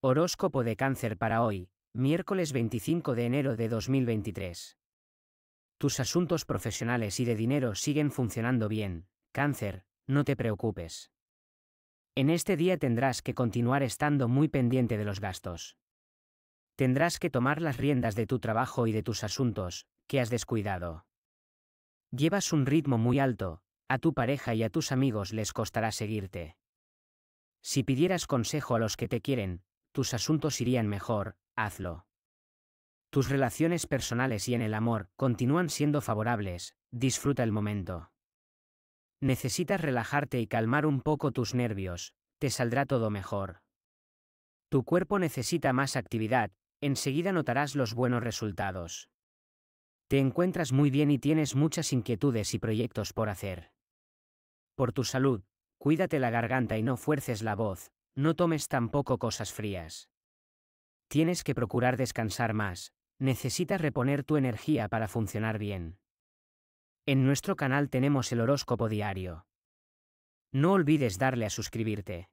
Horóscopo de cáncer para hoy, miércoles 25 de enero de 2023. Tus asuntos profesionales y de dinero siguen funcionando bien, cáncer, no te preocupes. En este día tendrás que continuar estando muy pendiente de los gastos. Tendrás que tomar las riendas de tu trabajo y de tus asuntos, que has descuidado. Llevas un ritmo muy alto, a tu pareja y a tus amigos les costará seguirte. Si pidieras consejo a los que te quieren, tus asuntos irían mejor, hazlo. Tus relaciones personales y en el amor continúan siendo favorables, disfruta el momento. Necesitas relajarte y calmar un poco tus nervios, te saldrá todo mejor. Tu cuerpo necesita más actividad, enseguida notarás los buenos resultados. Te encuentras muy bien y tienes muchas inquietudes y proyectos por hacer. Por tu salud, cuídate la garganta y no fuerces la voz, no tomes tampoco cosas frías. Tienes que procurar descansar más, necesitas reponer tu energía para funcionar bien. En nuestro canal tenemos el horóscopo diario. No olvides darle a suscribirte.